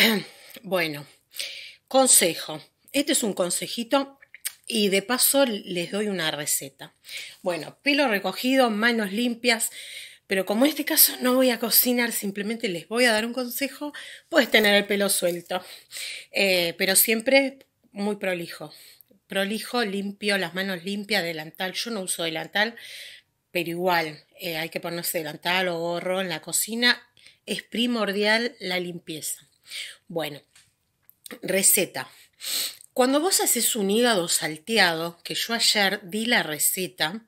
Bueno, consejo. Este es un consejito y de paso les doy una receta. Bueno, pelo recogido, manos limpias, pero como en este caso no voy a cocinar, simplemente les voy a dar un consejo, puedes tener el pelo suelto, eh, pero siempre muy prolijo. Prolijo, limpio, las manos limpias, delantal. Yo no uso delantal, pero igual eh, hay que ponerse delantal o gorro en la cocina. Es primordial la limpieza. Bueno, receta. Cuando vos haces un hígado salteado, que yo ayer di la receta,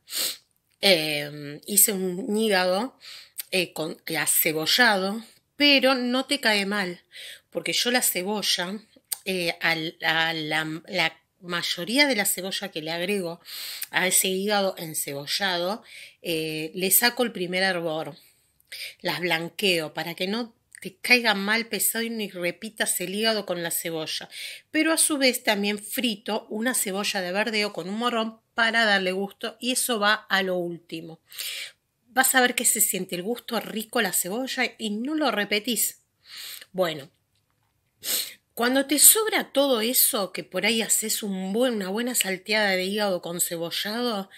eh, hice un hígado eh, con con, eh, acebollado, pero no te cae mal, porque yo la cebolla, a, la, mayoría de la cebolla que le agrego a ese hígado encebollado, le saco el primer hervor. Las blanqueo para que no te caiga mal pesado y repitas el hígado con la cebolla, pero a su vez también frito una cebolla de verdeo con un morrón para darle gusto y eso va a lo último. Vas a ver que se siente el gusto rico la cebolla y no lo repetís. Bueno, cuando te sobra todo eso que por ahí haces una buena salteada de hígado con cebollado,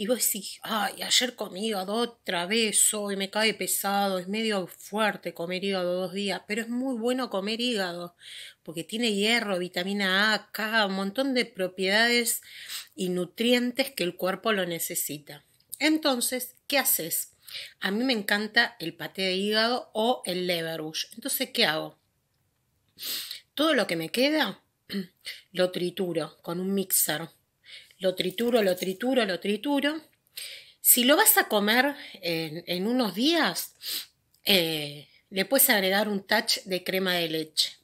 y vos decís, ay, ayer comí hígado otra vez, hoy me cae pesado, es medio fuerte comer hígado dos días, pero es muy bueno comer hígado, porque tiene hierro, vitamina A, K, un montón de propiedades y nutrientes que el cuerpo lo necesita. Entonces, ¿qué haces? A mí me encanta el paté de hígado o el leverbush. Entonces, ¿qué hago? Todo lo que me queda lo trituro con un mixer lo trituro, lo trituro, lo trituro. Si lo vas a comer en, unos días, eh, le puedes agregar un touch de crema de leche.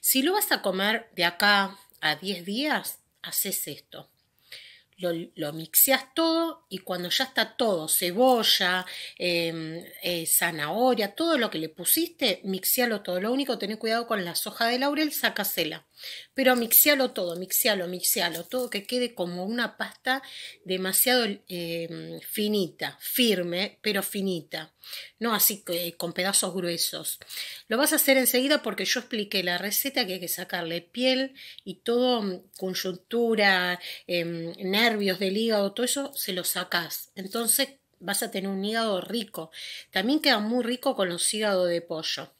Si lo vas a comer de acá a 10 días, haces esto lo, lo todo y cuando ya está todo, cebolla, em, eh, zanahoria, todo lo que le pusiste, mixialo todo. Lo único, tenés cuidado con la soja de laurel, sacasela, Pero mixialo todo, mixialo, mixialo, todo que quede como una pasta demasiado em, finita, firme, pero finita. No así eh, con pedazos gruesos. Lo vas a hacer enseguida porque yo expliqué la receta que hay que sacarle piel y todo, mm, conyuntura, nervios em, nervios del hígado, todo eso se lo sacas. Entonces vas a tener un hígado rico. También queda muy rico con los hígados de pollo.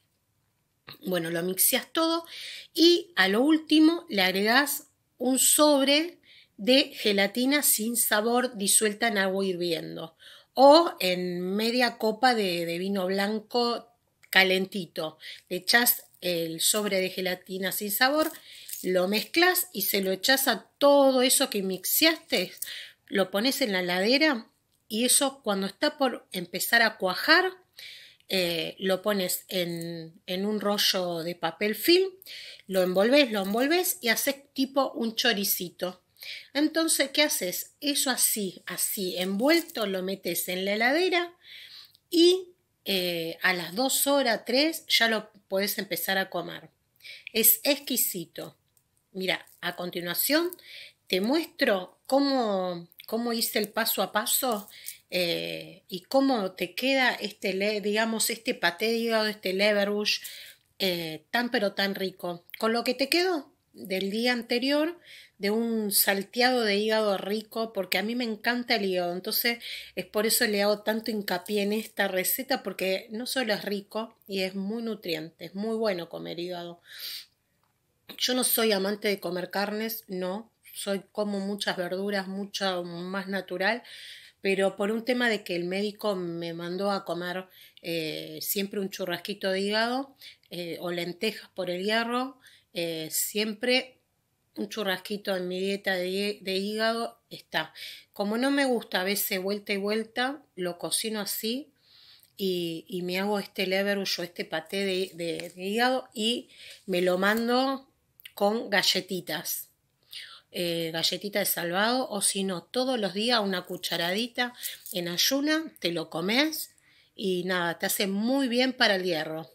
Bueno, lo mixias todo y a lo último le agregas un sobre de gelatina sin sabor disuelta en agua hirviendo o en media copa de, vino blanco calentito. Le echas el sobre de gelatina sin sabor lo mezclas y se lo echas a todo eso que mixeaste, lo pones en la heladera y eso cuando está por empezar a cuajar, eh, lo pones en, un rollo de papel film, lo envolves, lo envolves y haces tipo un choricito. Entonces, ¿qué haces? Eso así, así, envuelto, lo metes en la heladera y eh, a las 2 horas, 3, ya lo puedes empezar a comer. Es exquisito. Mira, a continuación te muestro cómo, cómo hice el paso a paso eh, y cómo te queda este, digamos, este hígado, este leverage eh, tan pero tan rico. Con lo que te quedó del día anterior, de un salteado de hígado rico, porque a mí me encanta el hígado, entonces es por eso le hago tanto hincapié en esta receta, porque no solo es rico y es muy nutriente, es muy bueno comer hígado, yo no soy amante de comer carnes, no. Soy como muchas verduras, mucho más natural, pero por un tema de que el médico me mandó a comer eh, siempre un churrasquito de hígado eh, o lentejas por el hierro, eh, siempre un churrasquito en mi dieta de, hígado está. Como no me gusta a veces vuelta y vuelta, lo cocino así y, me hago este o este paté de, hígado y me lo mando con galletitas. galletitas eh, galletita de salvado o si no, todos los días una cucharadita en ayuna, te lo comes y nada, te hace muy bien para el hierro.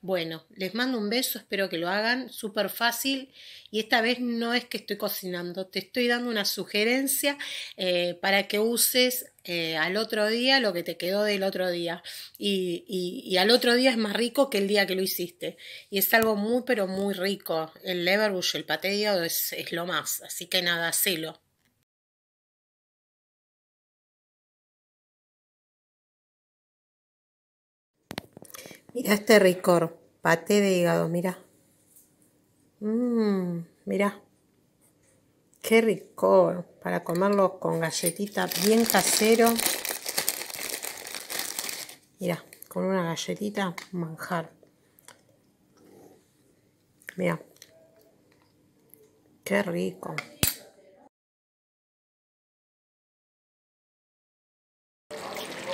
Bueno, les mando un beso, espero que lo hagan, súper fácil y esta vez no es que estoy cocinando, te estoy dando una sugerencia eh, para que uses eh, al otro día lo que te quedó del otro día y, y, al otro día es más rico que el día que lo hiciste y es algo muy pero muy rico, el leverbush, el paté, es, es lo más, así que nada, hacelo. Mira este ricor, paté de hígado, mira. Mmm, mira. Qué ricor para comerlo con galletita bien casero. Mira, con una galletita manjar. Mira. Qué rico.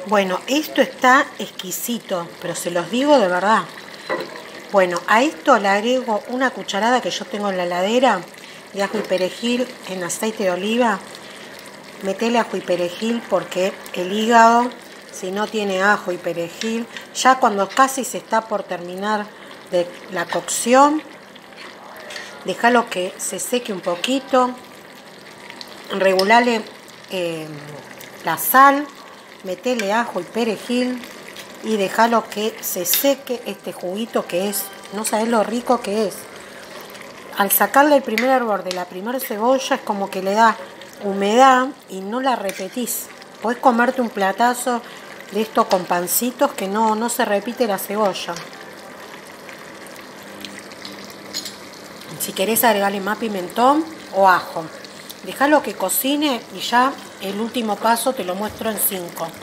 Bueno, esto está exquisito, pero se los digo de verdad. Bueno, a esto le agrego una cucharada que yo tengo en la heladera de ajo y perejil en aceite de oliva. Metele ajo y perejil porque el hígado, si no tiene ajo y perejil, ya cuando casi se está por terminar de la cocción, déjalo que se seque un poquito, regulale eh, la sal metele ajo y perejil y dejalo que se seque este juguito que es, no sabes lo rico que es. Al sacarle el primer hervor de la primera cebolla es como que le da humedad y no la repetís. Podés comerte un platazo de esto con pancitos que no, no se repite la cebolla. Si querés agregarle más pimentón o ajo. Déjalo que cocine y ya el último paso te lo muestro en 5.